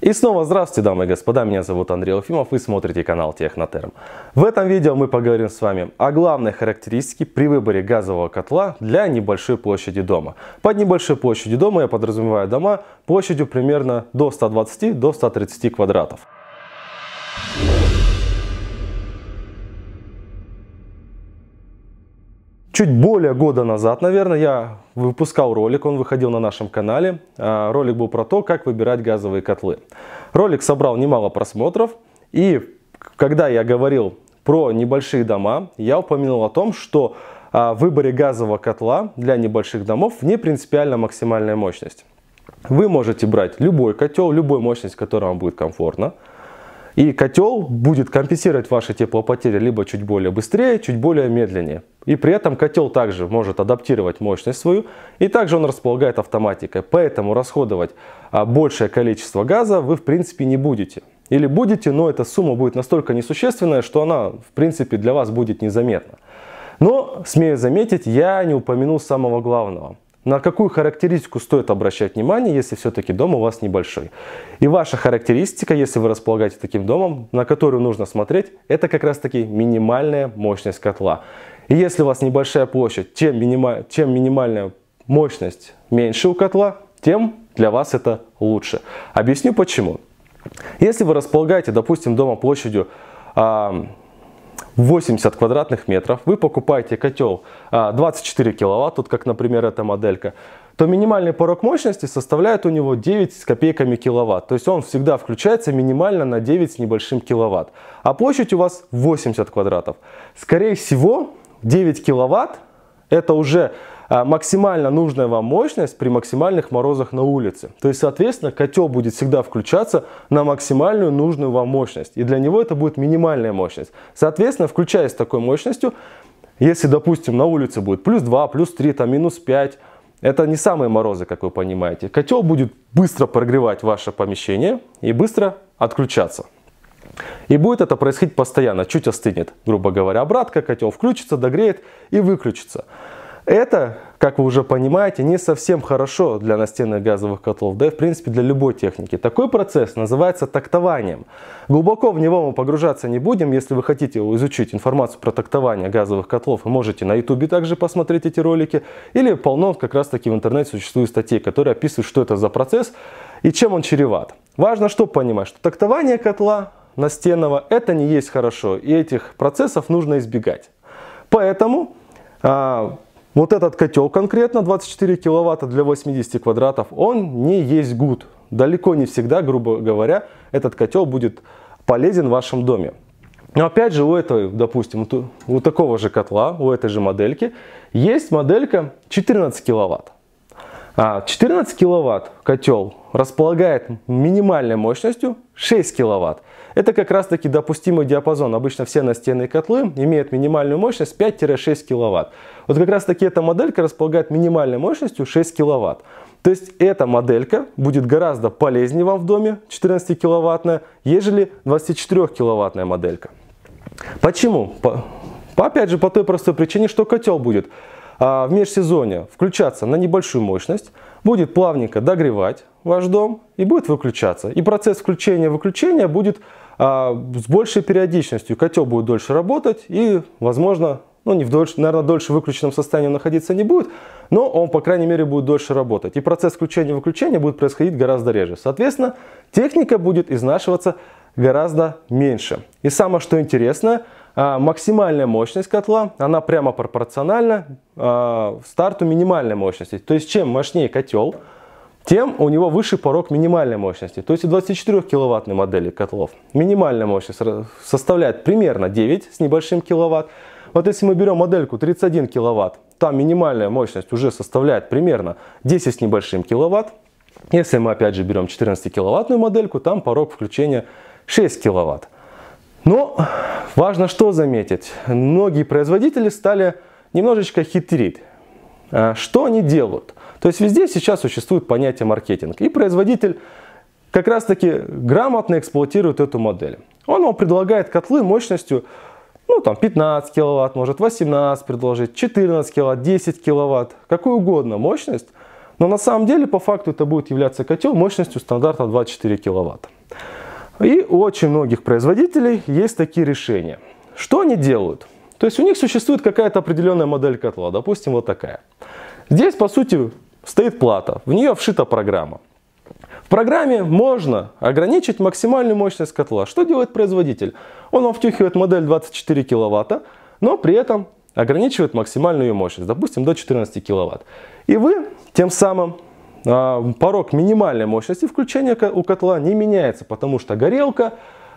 И снова здравствуйте, дамы и господа, меня зовут Андрей Уфимов, вы смотрите канал Технотерм. В этом видео мы поговорим с вами о главной характеристике при выборе газового котла для небольшой площади дома. Под небольшой площадью дома я подразумеваю дома площадью примерно до 120-130 130 квадратов. Чуть более года назад, наверное, я выпускал ролик, он выходил на нашем канале. А, ролик был про то, как выбирать газовые котлы. Ролик собрал немало просмотров, и когда я говорил про небольшие дома, я упомянул о том, что а, в выборе газового котла для небольших домов не принципиально максимальная мощность. Вы можете брать любой котел, любой мощность, которая вам будет комфортно. И котел будет компенсировать ваши теплопотери либо чуть более быстрее, чуть более медленнее. И при этом котел также может адаптировать мощность свою, и также он располагает автоматикой. Поэтому расходовать а, большее количество газа вы в принципе не будете. Или будете, но эта сумма будет настолько несущественная, что она в принципе для вас будет незаметна. Но, смею заметить, я не упомянул самого главного – на какую характеристику стоит обращать внимание, если все-таки дом у вас небольшой. И ваша характеристика, если вы располагаете таким домом, на которую нужно смотреть, это как раз таки минимальная мощность котла. И если у вас небольшая площадь, чем, минима... чем минимальная мощность меньше у котла, тем для вас это лучше. Объясню почему. Если вы располагаете, допустим, дома площадью 80 квадратных метров, вы покупаете котел 24 а, киловатт, вот как, например, эта моделька, то минимальный порог мощности составляет у него 9 с копейками киловатт. То есть он всегда включается минимально на 9 с небольшим киловатт. А площадь у вас 80 квадратов. Скорее всего, 9 киловатт это уже а, максимально нужная вам мощность при максимальных морозах на улице. То есть, соответственно, котел будет всегда включаться на максимальную нужную вам мощность. И для него это будет минимальная мощность. Соответственно, включаясь с такой мощностью, если, допустим, на улице будет плюс 2, плюс 3, там, минус 5, это не самые морозы, как вы понимаете. Котел будет быстро прогревать ваше помещение и быстро отключаться. И будет это происходить постоянно, чуть остынет, грубо говоря, обратка, котел включится, догреет и выключится. Это, как вы уже понимаете, не совсем хорошо для настенных газовых котлов, да и в принципе для любой техники. Такой процесс называется тактованием. Глубоко в него мы погружаться не будем, если вы хотите изучить информацию про тактование газовых котлов, вы можете на YouTube также посмотреть эти ролики, или полно как раз таки в интернете существует статей, которые описывают, что это за процесс и чем он чреват. Важно что понимать, что тактование котла настенного это не есть хорошо, и этих процессов нужно избегать. Поэтому а, вот этот котел конкретно 24 киловатта для 80 квадратов, он не есть гуд. Далеко не всегда, грубо говоря, этот котел будет полезен в вашем доме. Но опять же, у этого, допустим, у такого же котла, у этой же модельки, есть моделька 14 киловатт. 14 а киловатт котел располагает минимальной мощностью 6 киловатт. Это как раз таки допустимый диапазон. Обычно все настенные котлы имеют минимальную мощность 5-6 киловатт. Вот как раз таки эта моделька располагает минимальной мощностью 6 киловатт. То есть эта моделька будет гораздо полезнее вам в доме 14 киловаттная, ежели 24 киловаттная моделька. Почему? По, опять же, по той простой причине, что котел будет а, в межсезонье включаться на небольшую мощность, будет плавненько догревать, ваш дом и будет выключаться. И процесс включения-выключения будет а, с большей периодичностью. Котел будет дольше работать и, возможно, ну, не в дольше, наверное, дольше в выключенном состоянии находиться не будет, но он, по крайней мере, будет дольше работать. И процесс включения-выключения будет происходить гораздо реже. Соответственно, техника будет изнашиваться гораздо меньше. И самое что интересное, а, максимальная мощность котла, она прямо пропорциональна а, старту минимальной мощности. То есть, чем мощнее котел, тем у него выше порог минимальной мощности. То есть у 24 киловаттной модели котлов минимальная мощность составляет примерно 9 с небольшим киловатт. Вот если мы берем модельку 31 киловатт, там минимальная мощность уже составляет примерно 10 с небольшим киловатт. Если мы опять же берем 14 киловаттную модельку, там порог включения 6 киловатт. Но важно что заметить. Многие производители стали немножечко хитрить. А что они делают? То есть везде сейчас существует понятие маркетинг. И производитель как раз таки грамотно эксплуатирует эту модель. Он вам предлагает котлы мощностью ну там 15 киловатт, может 18 предложить, 14 киловатт, 10 киловатт, какую угодно мощность. Но на самом деле по факту это будет являться котел мощностью стандарта 24 киловатта. И у очень многих производителей есть такие решения. Что они делают? То есть у них существует какая-то определенная модель котла, допустим, вот такая. Здесь, по сути, стоит плата, в нее вшита программа. В программе можно ограничить максимальную мощность котла. Что делает производитель? Он вам втюхивает модель 24 киловатта, но при этом ограничивает максимальную ее мощность, допустим, до 14 киловатт. И вы тем самым а, порог минимальной мощности включения у котла не меняется, потому что горелка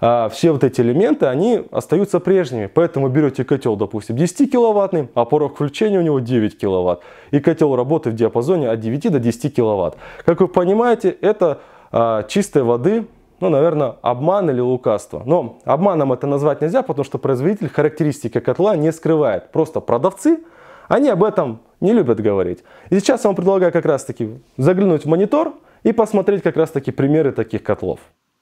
а, все вот эти элементы, они остаются прежними. Поэтому берете котел, допустим, 10-киловаттный, а порог включения у него 9 киловатт. И котел работает в диапазоне от 9 до 10 киловатт. Как вы понимаете, это а, чистой воды ну, наверное, обман или лукавство. Но обманом это назвать нельзя, потому что производитель характеристики котла не скрывает. Просто продавцы, они об этом не любят говорить. И сейчас я вам предлагаю как раз-таки заглянуть в монитор и посмотреть как раз-таки примеры таких котлов.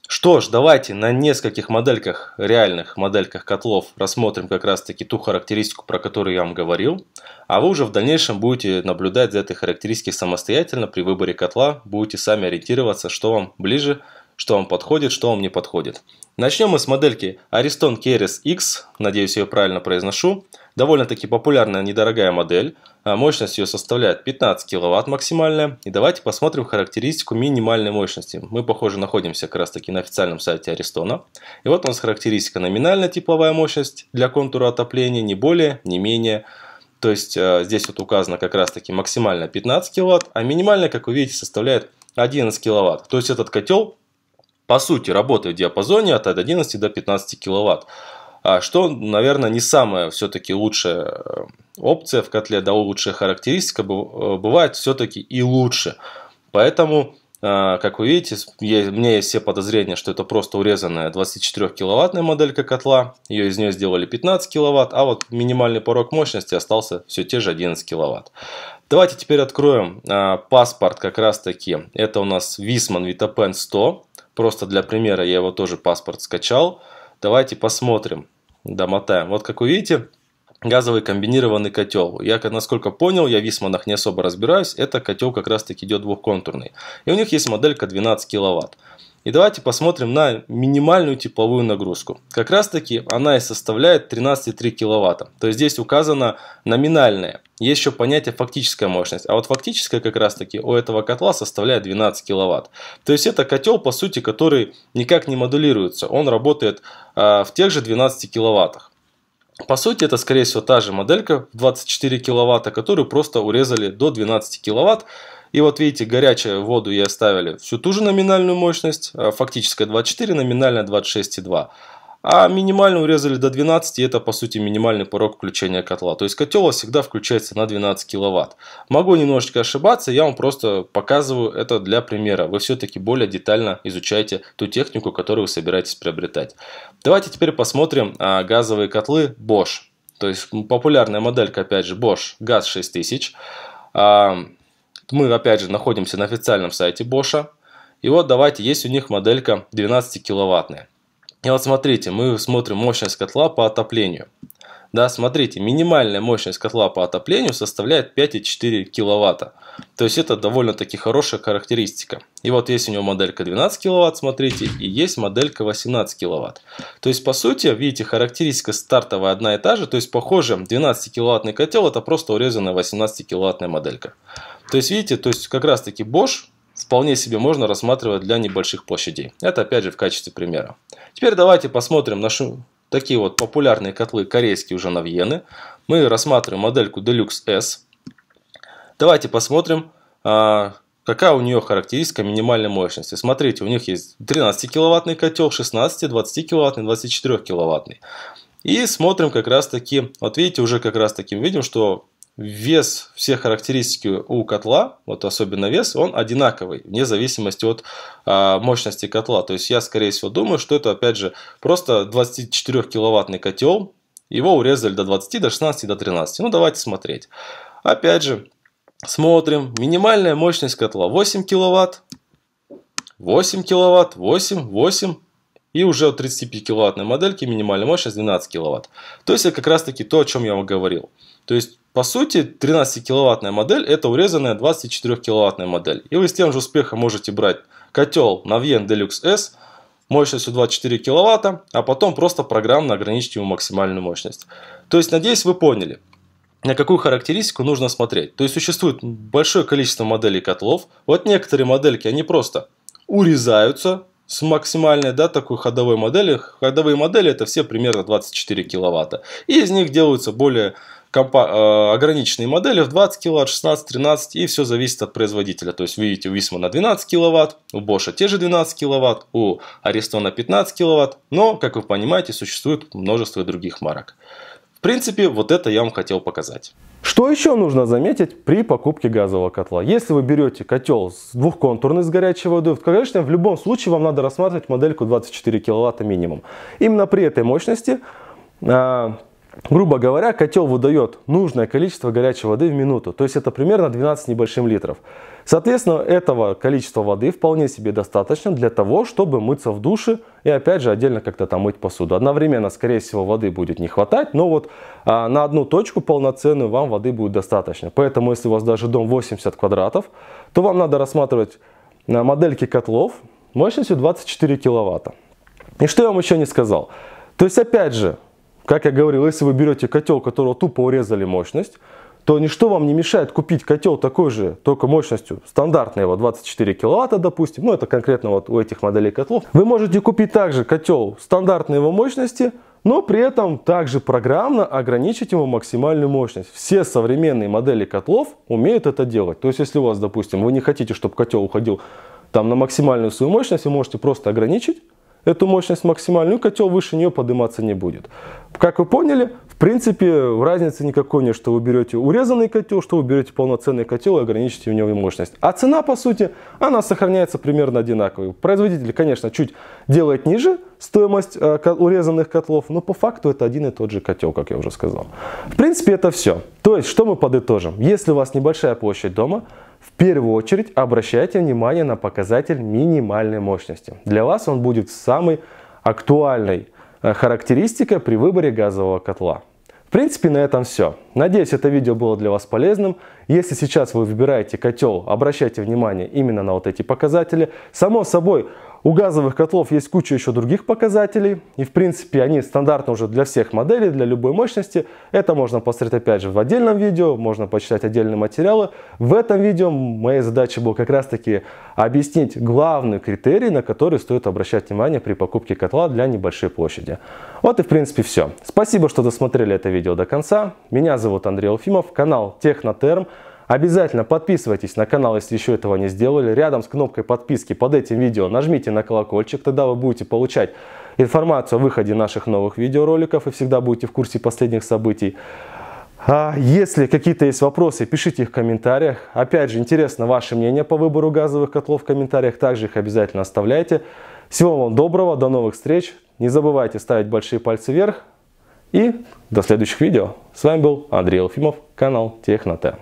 Что ж, давайте на нескольких модельках, реальных модельках котлов рассмотрим как раз таки ту характеристику, про которую я вам говорил. А вы уже в дальнейшем будете наблюдать за этой характеристикой самостоятельно при выборе котла. Будете сами ориентироваться, что вам ближе, что вам подходит, что вам не подходит. Начнем мы с модельки Ariston Keres X, надеюсь я ее правильно произношу. Довольно-таки популярная недорогая модель. А, мощность ее составляет 15 кВт максимальная. И давайте посмотрим характеристику минимальной мощности. Мы, похоже, находимся как раз таки на официальном сайте Аристона. И вот у нас характеристика номинальная тепловая мощность для контура отопления не более, не менее то есть а, здесь вот указано как раз таки максимально 15 кВт, а минимальная как вы видите, составляет 11 кВт. То есть этот котел по сути работает в диапазоне от 11 до 15 кВт. А что, наверное, не самая все-таки лучшая э, опция в котле, да, лучшая характеристика э, бывает все-таки и лучше. Поэтому, э, как вы видите, я, у меня есть все подозрения, что это просто урезанная 24-киловаттная моделька котла, ее из нее сделали 15 киловатт, а вот минимальный порог мощности остался все те же 11 киловатт. Давайте теперь откроем паспорт как раз таки. Это у нас Wisman VitaPen 100. Просто для примера я его тоже паспорт скачал. Давайте посмотрим, домотаем. Вот как вы видите, газовый комбинированный котел. Я, насколько понял, я в висманах не особо разбираюсь, это котел как раз таки идет двухконтурный. И у них есть моделька 12 киловатт. И давайте посмотрим на минимальную тепловую нагрузку. Как раз таки она и составляет 13,3 кВт. То есть здесь указано номинальная. Есть еще понятие фактическая мощность. А вот фактическая как раз таки у этого котла составляет 12 кВт. То есть это котел по сути, который никак не модулируется. Он работает э, в тех же 12 киловаттах. По сути, это, скорее всего, та же моделька 24 киловатта, которую просто урезали до 12 киловатт и вот видите, горячую воду и оставили всю ту же номинальную мощность, а, фактическая 24, номинальная 26,2. А минимально урезали до 12, и это по сути минимальный порог включения котла. То есть котел всегда включается на 12 киловатт. Могу немножечко ошибаться, я вам просто показываю это для примера. Вы все-таки более детально изучаете ту технику, которую вы собираетесь приобретать. Давайте теперь посмотрим а, газовые котлы Bosch. То есть популярная моделька, опять же, Bosch GAZ 6000. Мы, опять же, находимся на официальном сайте Bosch. И вот давайте, есть у них моделька 12 киловаттная. И вот смотрите, мы смотрим мощность котла по отоплению. Да, смотрите, минимальная мощность котла по отоплению составляет 5,4 кВт. То есть это довольно-таки хорошая характеристика. И вот есть у него моделька 12 кВт, смотрите, и есть моделька 18 кВт. То есть по сути, видите, характеристика стартовая одна и та же, то есть похоже, 12 киловаттный котел это просто урезанная 18 киловаттная моделька. То есть видите, то есть как раз таки Bosch вполне себе можно рассматривать для небольших площадей. Это опять же в качестве примера. Теперь давайте посмотрим на шум, такие вот популярные котлы корейские уже навьены. Мы рассматриваем модельку Deluxe S. Давайте посмотрим, а, какая у нее характеристика минимальной мощности. Смотрите, у них есть 13-киловаттный котел, 16, 20-киловаттный, 24-киловаттный. И смотрим как раз таки, вот видите, уже как раз таки видим, что вес, все характеристики у котла, вот особенно вес, он одинаковый, вне зависимости от а, мощности котла. То есть я, скорее всего, думаю, что это, опять же, просто 24-киловаттный котел, его урезали до 20, до 16, до 13. Ну, давайте смотреть. Опять же, смотрим. Минимальная мощность котла 8 киловатт, 8 киловатт, 8, 8, и уже у 35-киловаттной модельки минимальная мощность 12 киловатт. То есть, это как раз таки то, о чем я вам говорил. То есть, по сути, 13-киловаттная модель – это урезанная 24-киловаттная модель. И вы с тем же успехом можете брать котел Navien Deluxe S мощностью 24 киловатта, а потом просто программно ограничить его максимальную мощность. То есть, надеюсь, вы поняли, на какую характеристику нужно смотреть. То есть, существует большое количество моделей котлов. Вот некоторые модельки, они просто урезаются с максимальной, да, такой ходовой модели. Ходовые модели это все примерно 24 киловатта. И из них делаются более Э, ограниченные модели в 20 кВт, 16, 13 и все зависит от производителя. То есть вы видите у Висмана 12 кВт, у Боша те же 12 кВт, у Арестона 15 кВт, но, как вы понимаете, существует множество других марок. В принципе, вот это я вам хотел показать. Что еще нужно заметить при покупке газового котла? Если вы берете котел с двухконтурный с горячей водой, то, конечно, в любом случае вам надо рассматривать модельку 24 кВт минимум. Именно при этой мощности а, грубо говоря, котел выдает нужное количество горячей воды в минуту. То есть это примерно 12 небольшим литров. Соответственно, этого количества воды вполне себе достаточно для того, чтобы мыться в душе и опять же отдельно как-то там мыть посуду. Одновременно, скорее всего, воды будет не хватать, но вот а, на одну точку полноценную вам воды будет достаточно. Поэтому, если у вас даже дом 80 квадратов, то вам надо рассматривать а, модельки котлов мощностью 24 киловатта. И что я вам еще не сказал? То есть, опять же, как я говорил, если вы берете котел, которого тупо урезали мощность, то ничто вам не мешает купить котел такой же, только мощностью, стандартной его 24 киловатта, допустим, ну это конкретно вот у этих моделей котлов. Вы можете купить также котел стандартной его мощности, но при этом также программно ограничить его максимальную мощность. Все современные модели котлов умеют это делать. То есть, если у вас, допустим, вы не хотите, чтобы котел уходил там на максимальную свою мощность, вы можете просто ограничить эту мощность максимальную, и котел выше нее подниматься не будет. Как вы поняли, в принципе, разницы никакой нет, что вы берете урезанный котел, что вы берете полноценный котел и ограничите в него мощность. А цена, по сути, она сохраняется примерно одинаковой. Производитель, конечно, чуть делает ниже стоимость э, урезанных котлов, но по факту это один и тот же котел, как я уже сказал. В принципе, это все. То есть, что мы подытожим? Если у вас небольшая площадь дома, в первую очередь обращайте внимание на показатель минимальной мощности. Для вас он будет самый актуальный Э, характеристика при выборе газового котла. В принципе, на этом все. Надеюсь, это видео было для вас полезным. Если сейчас вы выбираете котел, обращайте внимание именно на вот эти показатели. Само собой, у газовых котлов есть куча еще других показателей, и в принципе они стандартны уже для всех моделей, для любой мощности. Это можно посмотреть опять же в отдельном видео, можно почитать отдельные материалы. В этом видео моей задачей было как раз таки объяснить главный критерий, на который стоит обращать внимание при покупке котла для небольшой площади. Вот и в принципе все. Спасибо, что досмотрели это видео до конца. Меня зовут Андрей Уфимов, канал Технотерм. Обязательно подписывайтесь на канал, если еще этого не сделали. Рядом с кнопкой подписки под этим видео нажмите на колокольчик, тогда вы будете получать информацию о выходе наших новых видеороликов и всегда будете в курсе последних событий. А если какие-то есть вопросы, пишите их в комментариях. Опять же, интересно ваше мнение по выбору газовых котлов в комментариях, также их обязательно оставляйте. Всего вам доброго, до новых встреч. Не забывайте ставить большие пальцы вверх. И до следующих видео. С вами был Андрей Елфимов, канал Техноте.